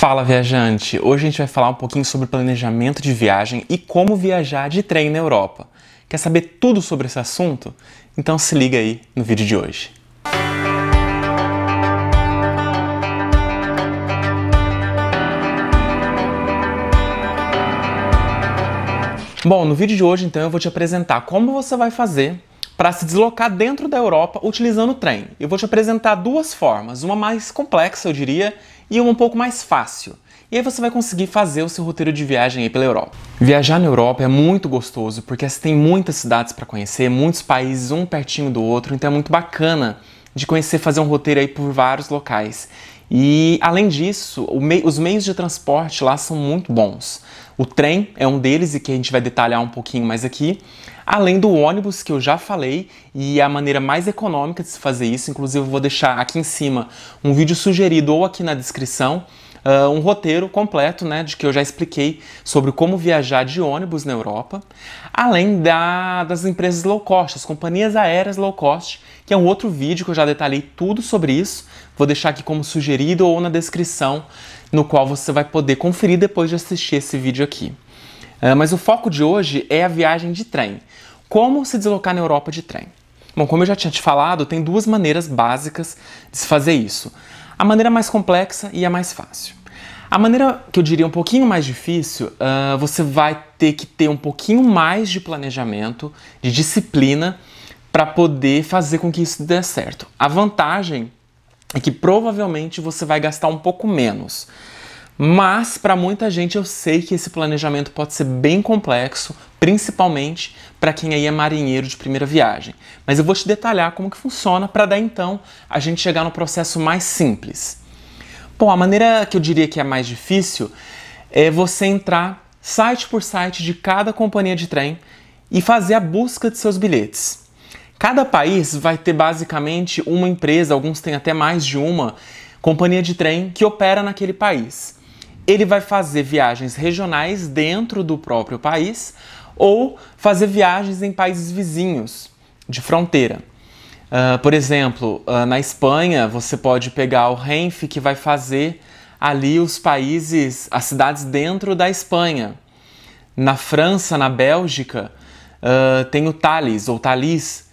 Fala viajante! Hoje a gente vai falar um pouquinho sobre planejamento de viagem e como viajar de trem na Europa. Quer saber tudo sobre esse assunto? Então se liga aí no vídeo de hoje. Bom, no vídeo de hoje então eu vou te apresentar como você vai fazer para se deslocar dentro da Europa utilizando o trem. Eu vou te apresentar duas formas, uma mais complexa, eu diria, e uma um pouco mais fácil. E aí você vai conseguir fazer o seu roteiro de viagem aí pela Europa. Viajar na Europa é muito gostoso, porque você assim tem muitas cidades para conhecer, muitos países um pertinho do outro, então é muito bacana de conhecer, fazer um roteiro aí por vários locais. E além disso, mei, os meios de transporte lá são muito bons. O trem é um deles e que a gente vai detalhar um pouquinho mais aqui. Além do ônibus que eu já falei e a maneira mais econômica de se fazer isso, inclusive eu vou deixar aqui em cima um vídeo sugerido ou aqui na descrição uh, um roteiro completo, né, de que eu já expliquei sobre como viajar de ônibus na Europa, além da, das empresas low cost, as companhias aéreas low cost, que é um outro vídeo que eu já detalhei tudo sobre isso. Vou deixar aqui como sugerido ou na descrição, no qual você vai poder conferir depois de assistir esse vídeo aqui. Uh, mas o foco de hoje é a viagem de trem. Como se deslocar na Europa de trem? Bom, como eu já tinha te falado, tem duas maneiras básicas de se fazer isso. A maneira mais complexa e a mais fácil. A maneira que eu diria um pouquinho mais difícil, uh, você vai ter que ter um pouquinho mais de planejamento, de disciplina, para poder fazer com que isso dê certo. A vantagem é que provavelmente você vai gastar um pouco menos. Mas para muita gente eu sei que esse planejamento pode ser bem complexo, principalmente para quem aí é marinheiro de primeira viagem. Mas eu vou te detalhar como que funciona para dar então a gente chegar no processo mais simples. Bom, a maneira que eu diria que é mais difícil é você entrar site por site de cada companhia de trem e fazer a busca de seus bilhetes. Cada país vai ter basicamente uma empresa, alguns têm até mais de uma companhia de trem que opera naquele país ele vai fazer viagens regionais dentro do próprio país ou fazer viagens em países vizinhos de fronteira. Uh, por exemplo, uh, na Espanha, você pode pegar o Renfe, que vai fazer ali os países, as cidades dentro da Espanha. Na França, na Bélgica, uh, tem o Thales ou Thalys,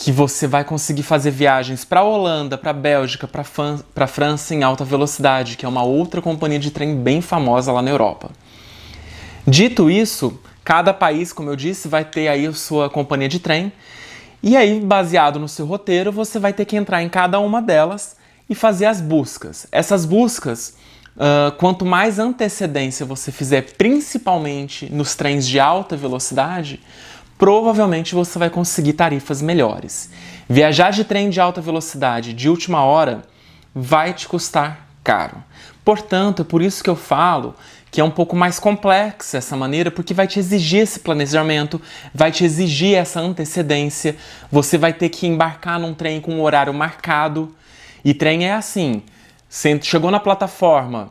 que você vai conseguir fazer viagens para a Holanda, para a Bélgica, para Fran França em alta velocidade, que é uma outra companhia de trem bem famosa lá na Europa. Dito isso, cada país, como eu disse, vai ter aí a sua companhia de trem, e aí, baseado no seu roteiro, você vai ter que entrar em cada uma delas e fazer as buscas. Essas buscas, uh, quanto mais antecedência você fizer, principalmente nos trens de alta velocidade, provavelmente você vai conseguir tarifas melhores. Viajar de trem de alta velocidade de última hora vai te custar caro. Portanto, é por isso que eu falo que é um pouco mais complexa essa maneira, porque vai te exigir esse planejamento, vai te exigir essa antecedência, você vai ter que embarcar num trem com um horário marcado. E trem é assim: chegou na plataforma,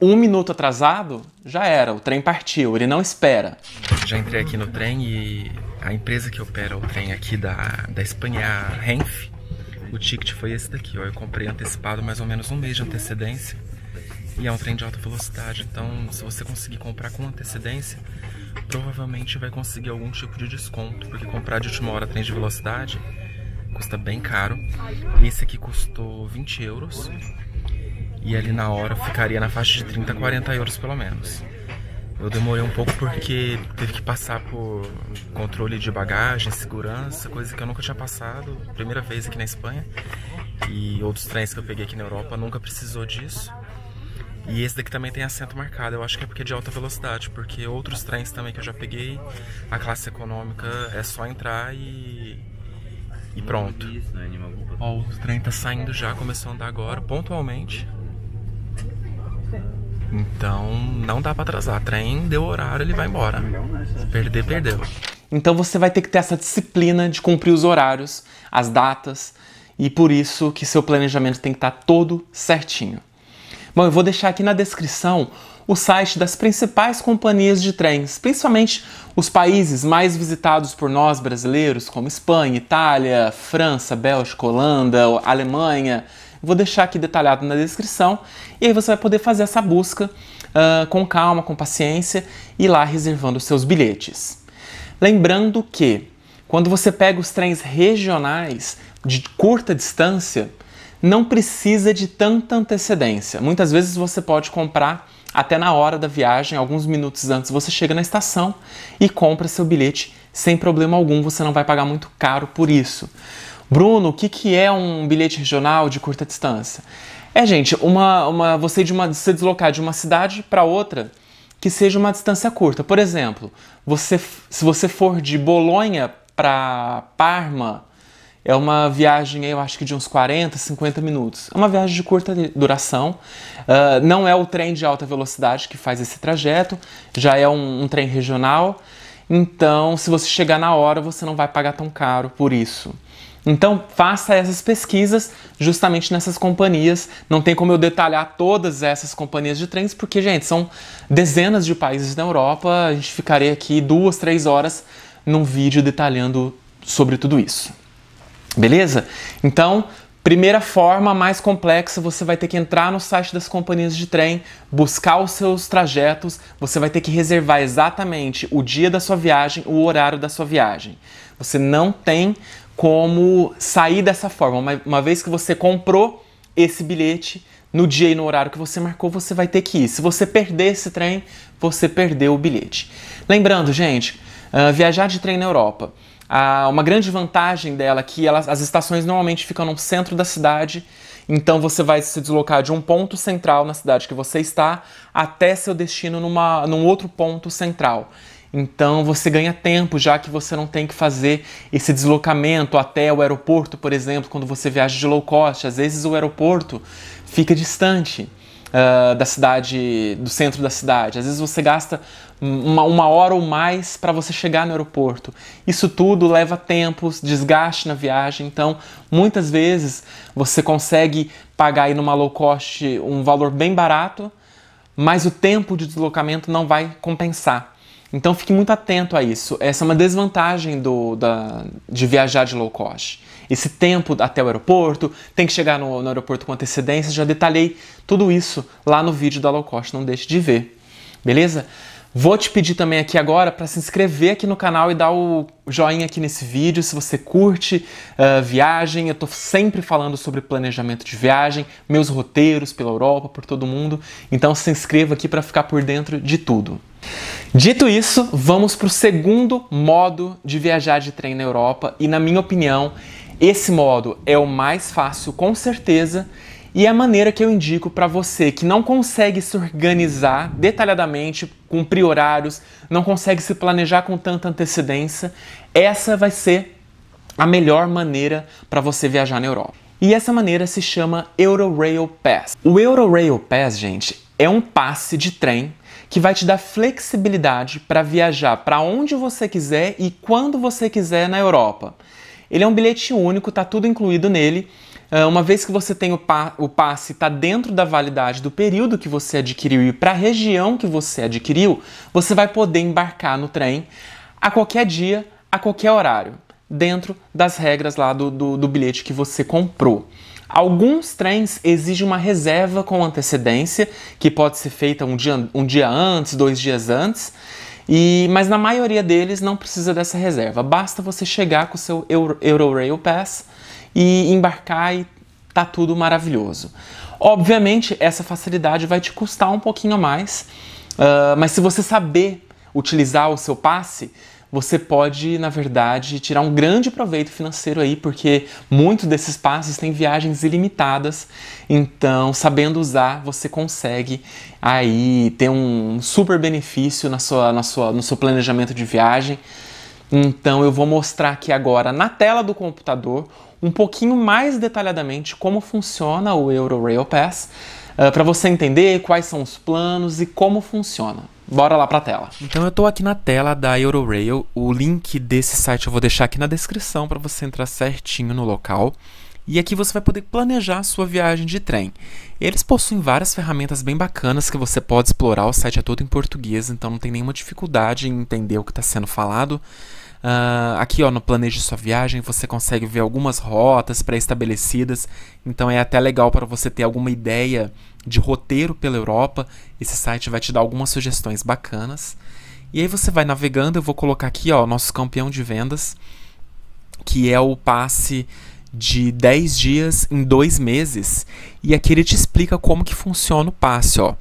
um minuto atrasado, já era, o trem partiu, ele não espera. Já entrei aqui no trem e a empresa que opera o trem aqui da, da Espanha a Renfe. O ticket foi esse daqui, ó. Eu comprei antecipado mais ou menos um mês de antecedência. E é um trem de alta velocidade, então se você conseguir comprar com antecedência, provavelmente vai conseguir algum tipo de desconto, porque comprar de última hora trem de velocidade custa bem caro. Esse aqui custou 20 euros e ali na hora ficaria na faixa de 30 a 40 euros pelo menos. Eu demorei um pouco porque teve que passar por controle de bagagem, segurança, coisa que eu nunca tinha passado, primeira vez aqui na Espanha. E outros trens que eu peguei aqui na Europa nunca precisou disso. E esse daqui também tem assento marcado, eu acho que é porque é de alta velocidade, porque outros trens também que eu já peguei, a classe econômica é só entrar e e pronto. Né, Ó, o trem tá saindo já, começou a andar agora, pontualmente. Então não dá para atrasar. Trem deu horário, ele vai embora. Se perder, perdeu. Então você vai ter que ter essa disciplina de cumprir os horários, as datas, e por isso que seu planejamento tem que estar tá todo certinho. Bom, eu vou deixar aqui na descrição o site das principais companhias de trens, principalmente os países mais visitados por nós brasileiros, como Espanha, Itália, França, Bélgica, Holanda, Alemanha, Vou deixar aqui detalhado na descrição e aí você vai poder fazer essa busca uh, com calma, com paciência e lá reservando os seus bilhetes. Lembrando que quando você pega os trens regionais de curta distância, não precisa de tanta antecedência. Muitas vezes você pode comprar até na hora da viagem, alguns minutos antes, você chega na estação e compra seu bilhete sem problema algum, você não vai pagar muito caro por isso. Bruno, o que, que é um bilhete regional de curta distância? É, gente, uma, uma, você de uma, se deslocar de uma cidade para outra que seja uma distância curta. Por exemplo, você, se você for de Bolonha para Parma, é uma viagem, eu acho que de uns 40, 50 minutos. É uma viagem de curta duração. Uh, não é o trem de alta velocidade que faz esse trajeto, já é um, um trem regional. Então, se você chegar na hora, você não vai pagar tão caro por isso. Então, faça essas pesquisas justamente nessas companhias. Não tem como eu detalhar todas essas companhias de trens, porque, gente, são dezenas de países na Europa. A gente ficaria aqui duas, três horas num vídeo detalhando sobre tudo isso. Beleza? Então, primeira forma mais complexa, você vai ter que entrar no site das companhias de trem, buscar os seus trajetos, você vai ter que reservar exatamente o dia da sua viagem, o horário da sua viagem. Você não tem como sair dessa forma. Uma, uma vez que você comprou esse bilhete, no dia e no horário que você marcou, você vai ter que ir. Se você perder esse trem, você perdeu o bilhete. Lembrando, gente, uh, viajar de trem na Europa. uma grande vantagem dela é que elas, as estações normalmente ficam no centro da cidade, então você vai se deslocar de um ponto central na cidade que você está até seu destino numa, num outro ponto central. Então você ganha tempo, já que você não tem que fazer esse deslocamento até o aeroporto, por exemplo, quando você viaja de low cost. Às vezes o aeroporto fica distante uh, da cidade, do centro da cidade. Às vezes você gasta uma, uma hora ou mais para você chegar no aeroporto. Isso tudo leva tempo, desgaste na viagem. Então, muitas vezes você consegue pagar aí numa low cost um valor bem barato, mas o tempo de deslocamento não vai compensar. Então fique muito atento a isso. Essa é uma desvantagem do, da, de viajar de low cost. Esse tempo até o aeroporto, tem que chegar no, no aeroporto com antecedência. Já detalhei tudo isso lá no vídeo da low cost, não deixe de ver. Beleza? Vou te pedir também aqui agora para se inscrever aqui no canal e dar o joinha aqui nesse vídeo se você curte uh, viagem. Eu estou sempre falando sobre planejamento de viagem, meus roteiros pela Europa, por todo mundo. Então se inscreva aqui para ficar por dentro de tudo. Dito isso, vamos para o segundo modo de viajar de trem na Europa e, na minha opinião, esse modo é o mais fácil com certeza e é a maneira que eu indico para você que não consegue se organizar detalhadamente, cumprir horários, não consegue se planejar com tanta antecedência. Essa vai ser a melhor maneira para você viajar na Europa. E essa maneira se chama Eurorail Pass. O Eurorail Pass, gente, é um passe de trem que vai te dar flexibilidade para viajar para onde você quiser e quando você quiser na Europa. Ele é um bilhete único, tá tudo incluído nele. Ah, uma vez que você tem o, pa o passe está dentro da validade do período que você adquiriu e para a região que você adquiriu, você vai poder embarcar no trem a qualquer dia, a qualquer horário, dentro das regras lá do, do, do bilhete que você comprou. Alguns trens exigem uma reserva com antecedência, que pode ser feita um dia, um dia antes, dois dias antes, e, mas na maioria deles não precisa dessa reserva. Basta você chegar com o seu Euro, Eurorail Pass e embarcar e tá tudo maravilhoso. Obviamente, essa facilidade vai te custar um pouquinho a mais, uh, mas se você saber utilizar o seu passe, você pode, na verdade, tirar um grande proveito financeiro aí, porque muitos desses passes têm viagens ilimitadas. Então, sabendo usar, você consegue aí ter um super benefício na sua, na sua, no seu planejamento de viagem. Então, eu vou mostrar aqui agora na tela do computador um pouquinho mais detalhadamente como funciona o Euro Rail Pass, uh, eh, para você entender quais são os planos e como funciona. Bora lá pra tela. Então eu tô aqui na tela da Eurorail. O link desse site eu vou deixar aqui na descrição para você entrar certinho no local. E aqui você vai poder planejar a sua viagem de trem. Eles possuem várias ferramentas bem bacanas que você pode explorar. O site é todo em português, então não tem nenhuma dificuldade em entender o que está sendo falado. Uh, aqui ó, no Planeje Sua Viagem você consegue ver algumas rotas pré-estabelecidas, então é até legal para você ter alguma ideia de roteiro pela Europa. Esse site vai te dar algumas sugestões bacanas. E aí você vai navegando, eu vou colocar aqui ó, nosso campeão de vendas, que é o passe de 10 dias em 2 meses. E aqui ele te explica como que funciona o passe, ó.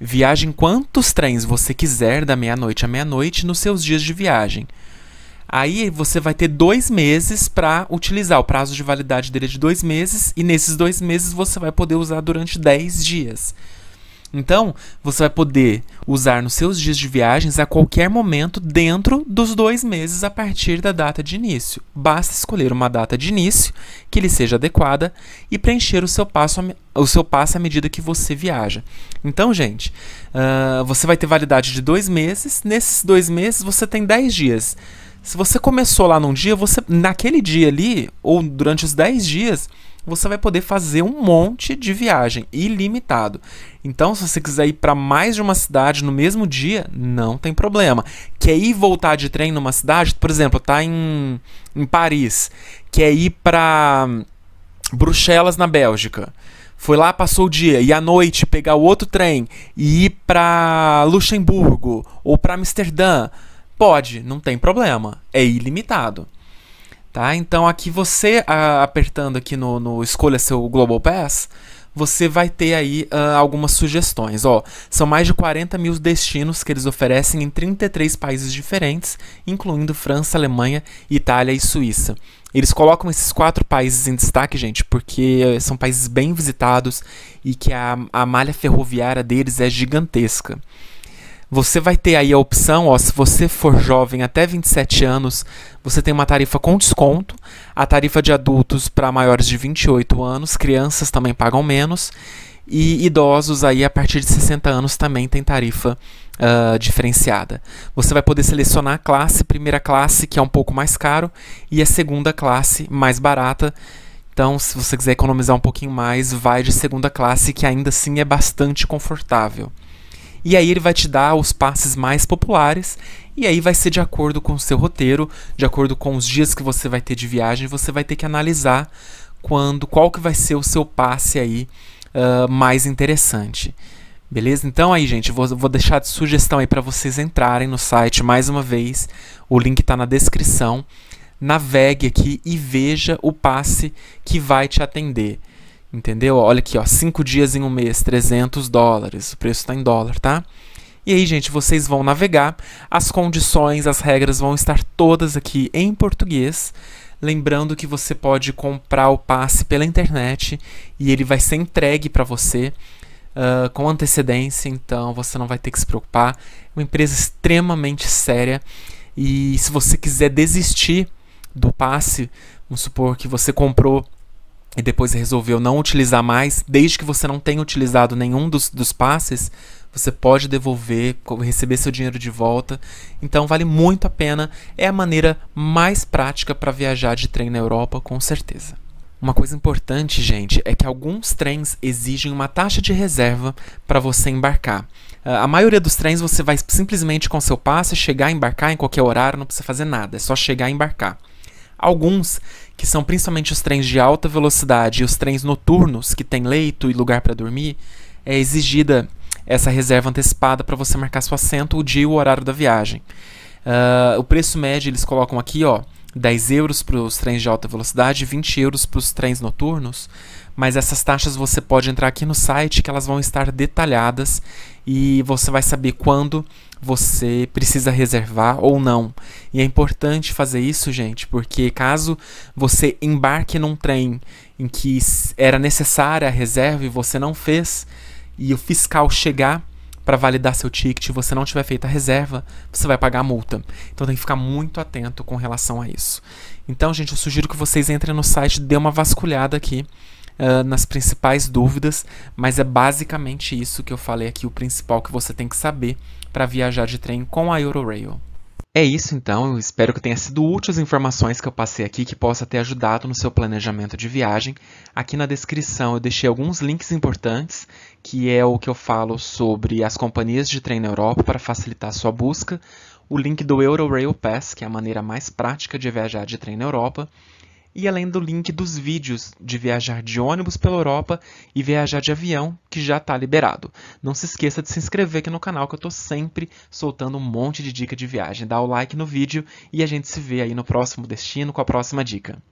Viaje em quantos trens você quiser da meia-noite à meia-noite nos seus dias de viagem. Aí você vai ter dois meses para utilizar. O prazo de validade dele é de dois meses, e nesses dois meses você vai poder usar durante 10 dias. Então, você vai poder usar nos seus dias de viagens a qualquer momento dentro dos dois meses a partir da data de início. Basta escolher uma data de início que lhe seja adequada e preencher o seu passo, o seu passo à medida que você viaja. Então, gente, uh, você vai ter validade de dois meses. Nesses dois meses, você tem 10 dias se você começou lá num dia, você naquele dia ali ou durante os 10 dias, você vai poder fazer um monte de viagem ilimitado. Então, se você quiser ir para mais de uma cidade no mesmo dia, não tem problema. Quer ir voltar de trem numa cidade, por exemplo, tá em, em Paris, quer ir para hum, Bruxelas na Bélgica. Foi lá, passou o dia e à noite pegar o outro trem e ir para Luxemburgo ou para Amsterdã Pode, não tem problema. É ilimitado. Tá? Então aqui você, a, apertando aqui no, no Escolha seu Global Pass, você vai ter aí uh, algumas sugestões. Ó, são mais de 40 mil destinos que eles oferecem em 33 países diferentes, incluindo França, Alemanha, Itália e Suíça. Eles colocam esses quatro países em destaque, gente, porque eh, são países bem visitados e que a, a malha ferroviária deles é gigantesca. Você vai ter aí a opção, ó, se você for jovem até 27 anos, você tem uma tarifa com desconto. A tarifa de adultos para maiores de 28 anos, crianças também pagam menos. E idosos aí a partir de 60 anos também tem tarifa uh, diferenciada. Você vai poder selecionar a classe, primeira classe que é um pouco mais caro e a segunda classe mais barata. Então, se você quiser economizar um pouquinho mais, vai de segunda classe que ainda assim é bastante confortável e aí ele vai te dar os passes mais populares, e aí vai ser de acordo com o seu roteiro, de acordo com os dias que você vai ter de viagem, você vai ter que analisar quando qual que vai ser o seu passe aí uh, mais interessante. Beleza? Então aí, gente, vou, vou deixar de sugestão aí para vocês entrarem no site mais uma vez. O link está na descrição. Navegue aqui e veja o passe que vai te atender. Entendeu? Olha aqui, ó, 5 dias em um mês, 300 dólares. O preço está em dólar, tá? E aí, gente, vocês vão navegar. As condições, as regras vão estar todas aqui em português. Lembrando que você pode comprar o passe pela internet e ele vai ser entregue para você uh, com antecedência, então você não vai ter que se preocupar. É uma empresa extremamente séria e se você quiser desistir do passe, vamos supor que você comprou e depois resolveu não utilizar mais, desde que você não tenha utilizado nenhum dos, dos passes, você pode devolver, receber seu dinheiro de volta. Então vale muito a pena. É a maneira mais prática para viajar de trem na Europa, com certeza. Uma coisa importante, gente, é que alguns trens exigem uma taxa de reserva para você embarcar. Ah, a maioria dos trens você vai simplesmente com seu passe chegar, embarcar em qualquer horário, não precisa fazer nada, é só chegar e embarcar. Alguns que são principalmente os trens de alta velocidade e os trens noturnos, que tem leito e lugar para dormir, é exigida essa reserva antecipada para você marcar seu assento, o dia e o horário da viagem. Uh, o preço médio eles colocam aqui, ó, 10 euros para os trens de alta velocidade, 20 euros para os trens noturnos. Mas essas taxas você pode entrar aqui no site que elas vão estar detalhadas e você vai saber quando você precisa reservar ou não. E é importante fazer isso, gente, porque caso você embarque num trem em que era necessária a reserva e você não fez, e o fiscal chegar para validar seu ticket e você não tiver feito a reserva, você vai pagar a multa. Então tem que ficar muito atento com relação a isso. Então, gente, eu sugiro que vocês entrem no site, dê uma vasculhada aqui ah, nas principais dúvidas, mas é basicamente isso que eu falei aqui, o principal que você tem que saber para viajar de trem com a Eurorail. É isso então, eu espero que tenha sido útil as informações que eu passei aqui, que possa ter ajudado no seu planejamento de viagem. Aqui na descrição eu deixei alguns links importantes, que é o que eu falo sobre as companhias de trem na Europa para facilitar a sua busca, o link do Eurorail Pass, que é a maneira mais prática de viajar de trem na Europa, e além do link dos vídeos de viajar de ônibus pela Europa e viajar de avião, que já está liberado. Não se esqueça de se inscrever aqui no canal, que eu estou sempre soltando um monte de dica de viagem. Dá o like no vídeo e a gente se vê aí no próximo destino com a próxima dica.